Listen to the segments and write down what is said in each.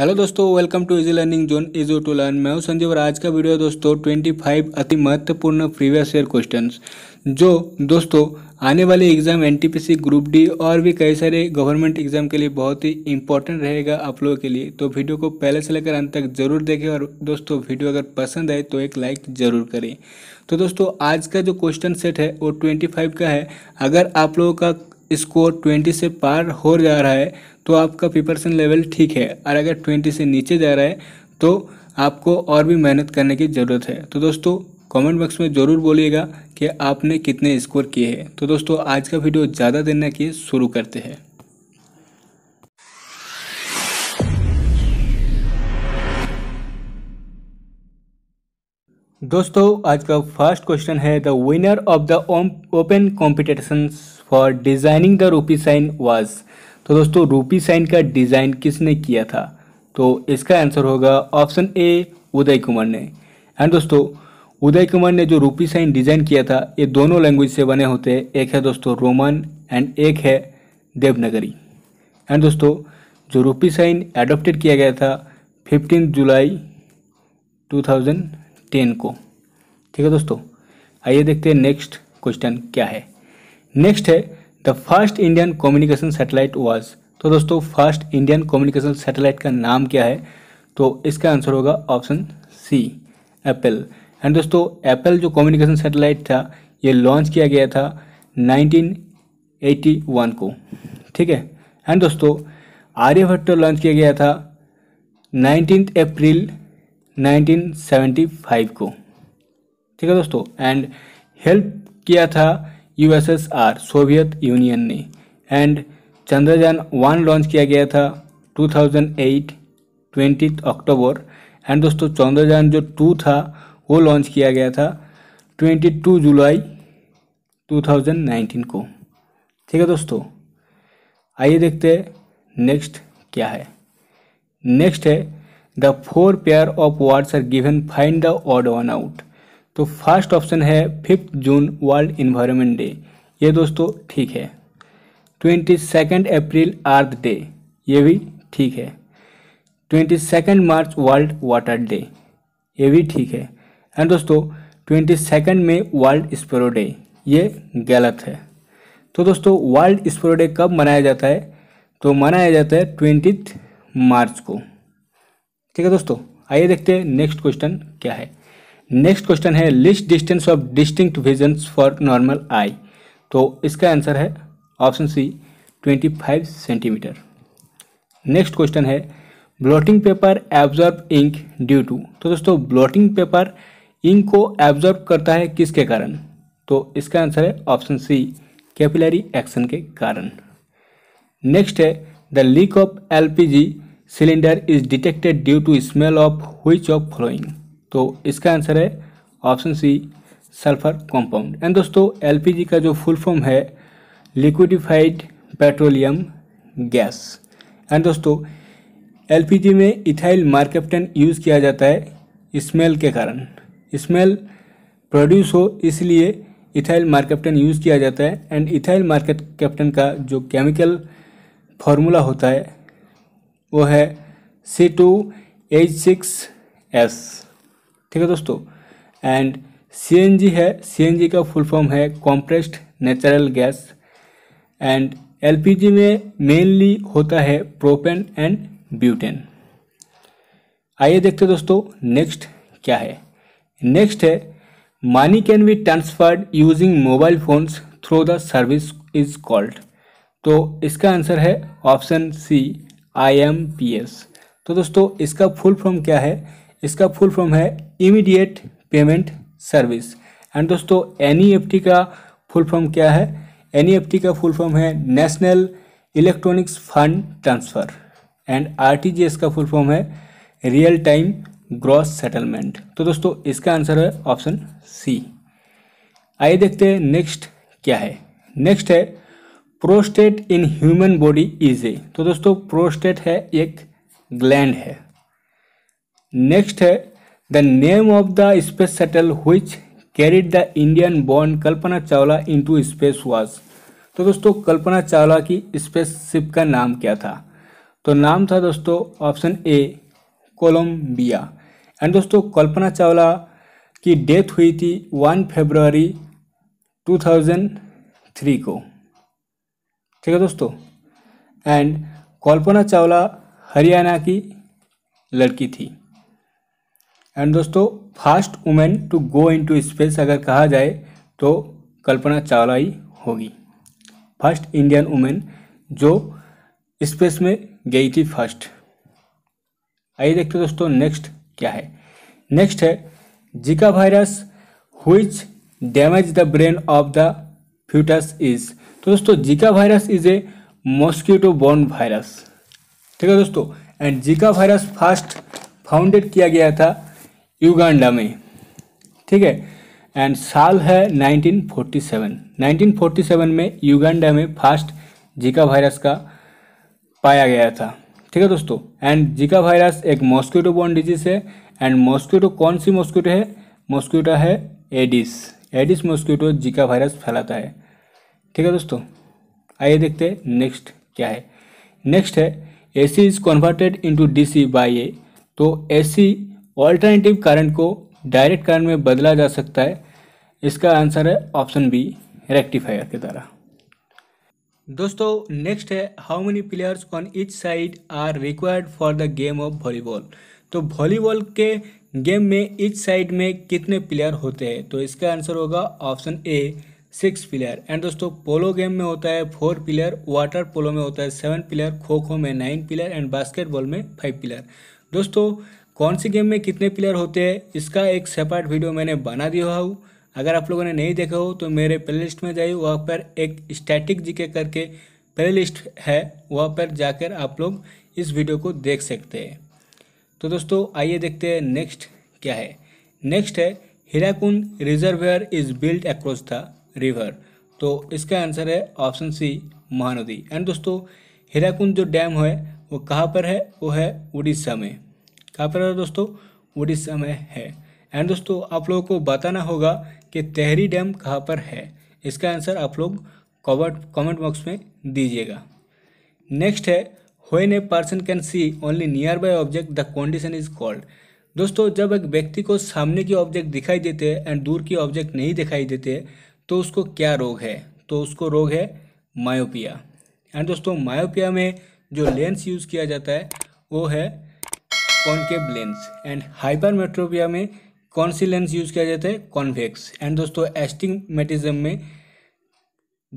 hello दोस्तों welcome to easy learning zone easy to learn मैं हूं संजीव और आज का वीडियो दोस्तों 25 अति महत्वपूर्ण प्रीवियस ईयर क्वेश्चंस जो दोस्तों आने वाले एग्जाम एनटीपीसी ग्रुप डी और भी कई सारे गवर्नमेंट एग्जाम के लिए बहुत ही इंपॉर्टेंट रहेगा आप लोगों के लिए तो वीडियो को पहले से लेकर अंत तक जरूर देखें और दोस्तों वीडियो अगर पसंद आए तो एक लाइक जरूर करें तो दोस्तों आज का जो क्वेश्चन सेट है वो ट्वेंटी का है अगर आप लोगों का स्कोर 20 से पार हो जा रहा है तो आपका प्रिपरेशन लेवल ठीक है और अगर 20 से नीचे जा रहा है तो आपको और भी मेहनत करने की ज़रूरत है तो दोस्तों कमेंट बॉक्स में ज़रूर बोलिएगा कि आपने कितने स्कोर किए हैं तो दोस्तों आज का वीडियो ज़्यादा देर न किए शुरू करते हैं दोस्तों आज का फर्स्ट क्वेश्चन है the winner of the open competition for designing the rupee sign was तो दोस्तों रूपी साइन का डिज़ाइन किसने किया था तो इसका आंसर होगा ऑप्शन ए उदय कुमार ने एंड दोस्तों उदय कुमार ने जो रूपी साइन डिज़ाइन किया था ये दोनों लैंग्वेज से बने होते हैं एक है दोस्तों रोमन एंड एक है देवनगरी एंड दोस्तों जो रूपी साइन एडोप्टेड किया गया था फिफ्टीन जुलाई 2010 को ठीक है दोस्तों आइए देखते हैं नेक्स्ट क्वेश्चन क्या है नेक्स्ट है the first Indian communication satellite was तो दोस्तों फर्स्ट इंडियन कम्युनिकेशन सेटेलाइट का नाम क्या है तो इसका आंसर होगा ऑप्शन सी एप्पल एंड दोस्तों एप्पल जो कम्युनिकेशन सेटेलाइट था ये लॉन्च किया गया था 1981 को ठीक है एंड दोस्तों आर्यभट्ट लॉन्च किया गया था नाइनटीन अप्रैल 1975 को ठीक है दोस्तों एंड हेल्प किया था यूएसएसआर सोवियत यूनियन ने एंड चंद्रयान वन लॉन्च किया गया था 2008 20 अक्टूबर एंड दोस्तों चंद्रयान जो टू था वो लॉन्च किया गया था 22 जुलाई 2019 को ठीक है दोस्तों आइए देखते हैं नेक्स्ट क्या है नेक्स्ट है the four pair of words are given find the odd one out तो फर्स्ट ऑप्शन है fifth June world environment day ये दोस्तों ठीक है twenty second April earth day ये भी ठीक है twenty second March world water day ये भी ठीक है एंड दोस्तों twenty second May world sparrow day ये गलत है तो दोस्तों वर्ल्ड स्पोरो डे कब मनाया जाता है तो मनाया जाता है ट्वेंटी मार्च को ठीक है दोस्तों आइए देखते हैं नेक्स्ट क्वेश्चन क्या है नेक्स्ट क्वेश्चन है least distance of distinct visions for normal eye तो इसका आंसर है option C 25 centimetre next question है blotting paper absorb ink due to तो दोस्तों ब्लॉटिंग पेपर इंक को एब्जॉर्ब करता है किसके कारण तो इसका आंसर है ऑप्शन सी कैपिलरी एक्शन के कारण नेक्स्ट है the leak of LPG cylinder is detected due to smell of हुई ऑफ फ्लोइंग तो इसका आंसर है option C sulphur compound and दोस्तों एलपीजी का जो फुल फॉर्म है लिक्विडिफाइड पेट्रोलियम गैस एंड दोस्तों एलपीजी में इथाइल मार्केप्टन यूज़ किया जाता है स्मेल के कारण स्मेल प्रोड्यूस हो इसलिए इथाइल मार्केप्टन यूज़ किया जाता है एंड इथाइल मार्केट कैप्टन का जो केमिकल फॉर्मूला होता है वो है C two H six S ठीक है दोस्तों एंड सीएनजी है सीएनजी का फुल फॉर्म है compressed natural gas and LPG में मेनली होता है प्रोपेन एंड ब्यूटेन आइए देखते दोस्तों नेक्स्ट क्या है नेक्स्ट है money can be transferred using mobile phones through the service is called तो इसका आंसर है option C I M P S तो दोस्तों इसका फुल फॉर्म क्या है इसका फुल फॉर्म है इमीडिएट पेमेंट सर्विस एंड दोस्तों एन e का फुल फॉर्म क्या है एन e का फुल फॉर्म है national electronics fund transfer and R का फुल फॉर्म है रियल टाइम ग्रॉस सेटलमेंट तो दोस्तों इसका आंसर है ऑप्शन सी आइए देखते हैं नेक्स्ट क्या है नेक्स्ट है prostate in human body is a तो दोस्तों प्रोस्टेट है एक ग्लैंड है नेक्स्ट है the name of the space shuttle which carried the Indian born Kalpana Chawla into space was तो दोस्तों कल्पना चावला की स्पेस शिप का नाम क्या था तो नाम था दोस्तों ऑप्शन ए कोलम्बिया एंड दोस्तों कल्पना चावला की डेथ हुई थी वन फेब्रवरी 2003 को ठीक है दोस्तों एंड कल्पना चावला हरियाणा की लड़की थी एंड दोस्तों first women to go into space अगर कहा जाए तो कल्पना चावला ही होगी फर्स्ट इंडियन वुमेन जो स्पेस में गई थी फर्स्ट आइए देखते हैं दोस्तों नेक्स्ट क्या है नेक्स्ट है Zika virus which damage the brain of the foetus is तो दोस्तों Zika virus is a mosquito born virus ठीक है दोस्तों and Zika virus first founded किया गया था युगांडा में ठीक है एंड साल है 1947 1947 में युगांडा में फर्स्ट जिका वायरस का पाया गया था ठीक है दोस्तों एंड जिका वायरस एक मॉस्किटो बॉर्न डिजीज है एंड मॉस्किटो कौन सी मॉस्किटो है मॉस्किटो है Aedes Aedes mosquito Zika virus फैलाता है ठीक है दोस्तों आइए देखते हैं नेक्स्ट क्या है नेक्स्ट है A C is converted into D C by a तो ए सी ऑल्टरनेटिव करंट को डायरेक्ट करंट में बदला जा सकता है इसका आंसर है ऑप्शन बी रेक्टिफायर के द्वारा दोस्तों नेक्स्ट है how many players on each side are required for the game of volleyball तो वॉलीबॉल के गेम में इच साइड में कितने प्लेयर होते हैं तो इसका आंसर होगा option A six player and दोस्तों पोलो गेम में होता है फोर प्लेयर वाटर पोलो में होता है सेवन प्लेयर खो खो में नाइन प्लेयर एंड बास्केटबॉल में फाइव प्लेयर दोस्तों कौन सी गेम में कितने प्लेयर होते हैं इसका एक सेपरेट वीडियो मैंने बना दिया हो अगर आप लोगों ने नहीं देखा हो तो मेरे प्लेलिस्ट में जाइए वहाँ पर एक स्टैटिक जीके करके प्लेलिस्ट है वहाँ पर जाकर आप लोग इस वीडियो को देख सकते हैं तो दोस्तों आइए देखते हैं नेक्स्ट क्या है नेक्स्ट है Hirakud reservoir is built across the river तो इसका आंसर है ऑप्शन सी महानदी एंड दोस्तों हिराकुन जो डैम है वो कहाँ पर है वो है उड़ीसा में पर दोस्तों उड़ीसा समय है एंड दोस्तों आप लोगों को बताना होगा कि तहरी डैम कहाँ पर है इसका आंसर आप लोग कॉमेंट बॉक्स में दीजिएगा नेक्स्ट है when a person can see only nearby object the condition is called दोस्तों जब एक व्यक्ति को सामने की ऑब्जेक्ट दिखाई देते हैं एंड दूर की ऑब्जेक्ट नहीं दिखाई देते तो उसको क्या रोग है तो उसको रोग है मायोपिया एंड दोस्तों मायोपिया में जो लेंस यूज़ किया जाता है वो है कॉन्केव लेंस एंड हाइपरमेट्रोपिया में कौन सी लेंस यूज़ किया जाता है कॉन्वेक्स एंड दोस्तों एस्टिगमेटिज्म में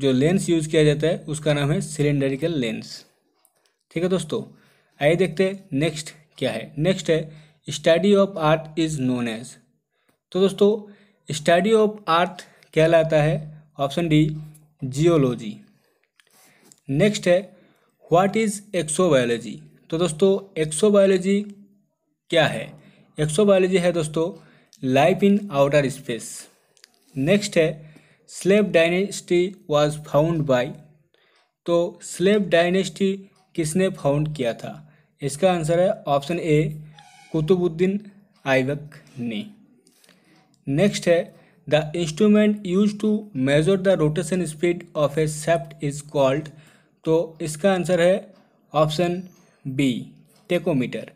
जो लेंस यूज़ किया जाता है उसका नाम है सिलेंडरिकल लेंस ठीक है दोस्तों आइए देखते हैं नेक्स्ट क्या है नेक्स्ट है study of art is known as तो दोस्तों स्टडी ऑफ आर्ट कहलाता है ऑप्शन डी जियोलॉजी नेक्स्ट है व्हाट इज़ एक्सोबायोलॉजी तो दोस्तों एक्सोबायोलॉजी क्या है एक्सोबायोलॉजी है दोस्तों life in outer space next है slave dynasty was found by तो स्लेब डायनेस्टी किसने फाउंड किया था इसका आंसर है ऑप्शन ए कुतुबुद्दीन आइबक ने नेक्स्ट है the instrument use to measure the rotation speed of a shaft is called तो इसका आंसर है ऑप्शन बी टेकोमीटर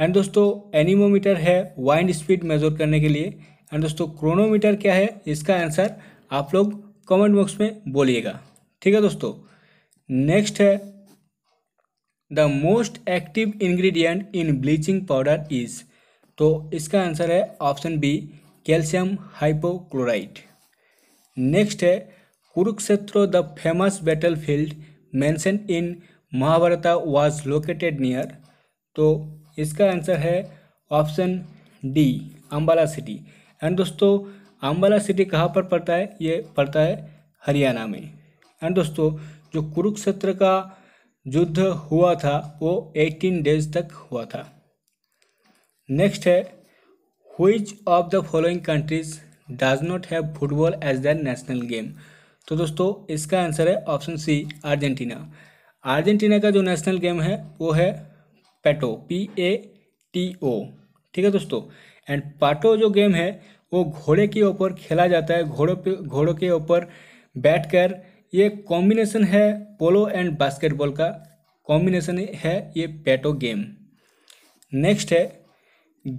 एंड दोस्तों एनिमोमीटर है वाइंड स्पीड मेजर करने के लिए एंड दोस्तों क्रोनोमीटर क्या है इसका आंसर आप लोग कमेंट बॉक्स में बोलिएगा ठीक है दोस्तों नेक्स्ट है the most active ingredient in bleaching powder is तो इसका आंसर है option B calcium hypochlorite next है Kurukshetra the famous battlefield mentioned in Mahabharata was located near तो इसका आंसर है option D Ambala city and दोस्तों अम्बाला सिटी कहाँ पर पड़ता है ये पड़ता है हरियाणा में एंड दोस्तों जो कुरुक्षेत्र का युद्ध हुआ था वो 18 डेज तक हुआ था नेक्स्ट है which of the following countries does not have football as the national game तो दोस्तों इसका आंसर है ऑप्शन सी अर्जेंटीना अर्जेंटीना का जो नेशनल गेम है वो है पैटो पी ए टी ओ ठीक है दोस्तों एंड पाटो जो गेम है वो घोड़े के ऊपर खेला जाता है घोड़ों पे घोड़ों के ऊपर बैठ कर ये कॉम्बिनेशन है पोलो एंड बास्केटबॉल का कॉम्बिनेशन है ये पैटो गेम नेक्स्ट है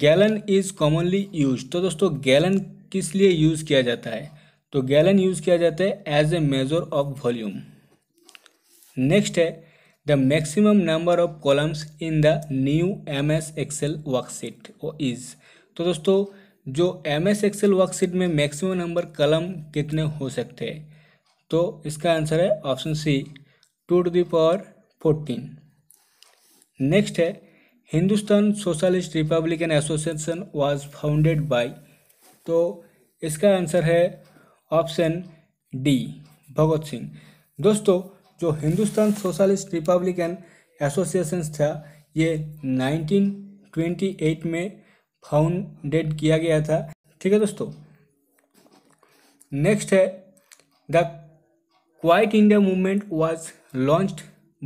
गैलन इज़ कॉमनली यूज तो दोस्तों गैलन किस लिए यूज़ किया जाता है तो गैलन यूज़ किया जाता है as a measure of volume next है The maximum number of columns in the new MS Excel worksheet is तो दोस्तों जो एम एस एक्सेल वर्कशीट में मैक्सिमम नंबर कलम कितने हो सकते हैं तो इसका आंसर है option C two to the power fourteen next है Hindustan socialist republican association was founded by तो इसका आंसर है ऑप्शन डी भगत सिंह दोस्तों जो हिंदुस्तान सोशलिस्ट रिपब्लिकन एसोसिएशन था ये 1928 में फाउंडेड किया गया था ठीक है दोस्तों नेक्स्ट है the quit India movement was launched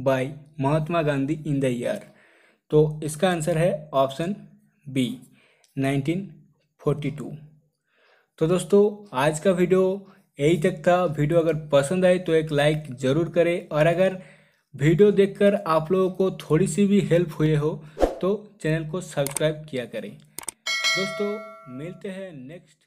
by Mahatma Gandhi in the year तो इसका आंसर है ऑप्शन बी 1942 तो दोस्तों आज का वीडियो यही तक था वीडियो अगर पसंद आए तो एक लाइक ज़रूर करें और अगर वीडियो देखकर आप लोगों को थोड़ी सी भी हेल्प हुए हो तो चैनल को सब्सक्राइब किया करें दोस्तों मिलते हैं नेक्स्ट